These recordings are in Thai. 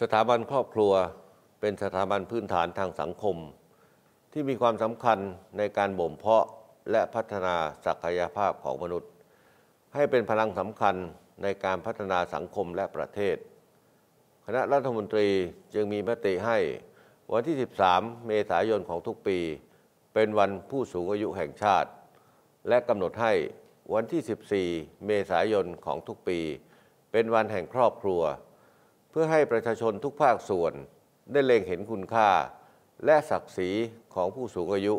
สถาบันครอบครัวเป็นสถาบันพื้นฐานทางสังคม ที่มีความสำคัญในการบ่มเพาะและพัฒนาศักยภาพของมนุษย์ ให้เป็นพลังสำคัญในการพัฒนาสังคมและประเทศ คณะรัฐมนตรีจึงมีมติให้วันที่ 13 เมษายนของทุกปี เป็นวันผู้สูงอายุแห่งชาติ และกำหนดให้วันที่ 14 เมษายนของทุกปี เป็นวันแห่งครอบครัวเพื่อให้ประชาชนทุกภาคส่วนได้เล็งเห็นคุณค่า และศักดิ์ศรีของผู้สูงอายุ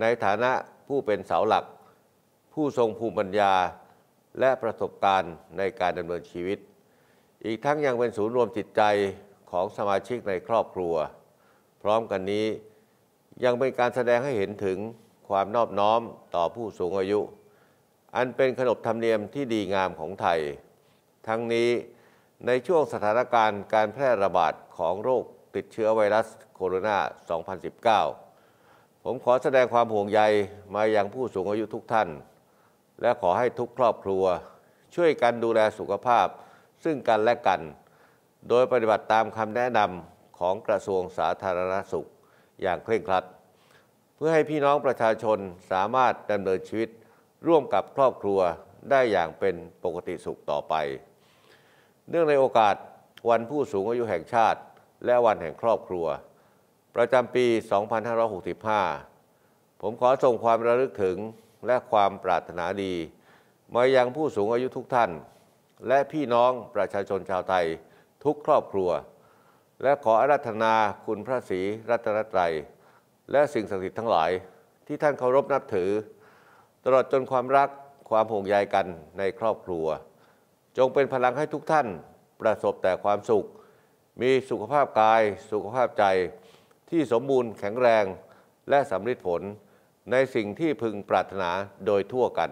ในฐานะผู้เป็นเสาหลัก ผู้ทรงภูมิปัญญา และประสบการณ์ในการดำเนินชีวิต อีกทั้งยังเป็นศูนย์รวมจิตใจของสมาชิกในครอบครัว พร้อมกันนี้ยังเป็นการแสดงให้เห็นถึงความนอบน้อมต่อผู้สูงอายุ อันเป็นขนบธรรมเนียมที่ดีงามของไทย ทั้งนี้ในช่วงสถานการณ์การแพร่ระบาดของโรคติดเชื้อไวรัสโคโรนา 2019 ผมขอแสดงความห่วงใยมายังผู้สูงอายุทุกท่าน และขอให้ทุกครอบครัวช่วยกันดูแลสุขภาพ ซึ่งกันและกัน โดยปฏิบัติตามคำแนะนำของกระทรวงสาธารณสุขอย่างเคร่งครัด เพื่อให้พี่น้องประชาชนสามารถดำเนินชีวิตร่วมกับครอบครัวได้อย่างเป็นปกติสุขต่อไปเนื่องในโอกาสวันผู้สูงอายุแห่งชาติและวันแห่งครอบครัว ประจำปี 2565 ผมขอส่งความระลึกถึงและความปรารถนาดี มายังผู้สูงอายุทุกท่าน และพี่น้องประชาชนชาวไทย ทุกครอบครัว และขออารัธนาคุณพระศรีรัตนตรัย และสิ่งศักดิ์สิทธิ์ทั้งหลายที่ท่านเคารพนับถือ ตลอดจนความรักความห่วงใยกันในครอบครัวจงเป็นพลังให้ทุกท่านประสบแต่ความสุข มีสุขภาพกาย สุขภาพใจที่สมบูรณ์แข็งแรง และสำเร็จผลในสิ่งที่พึงปรารถนาโดยทั่วกัน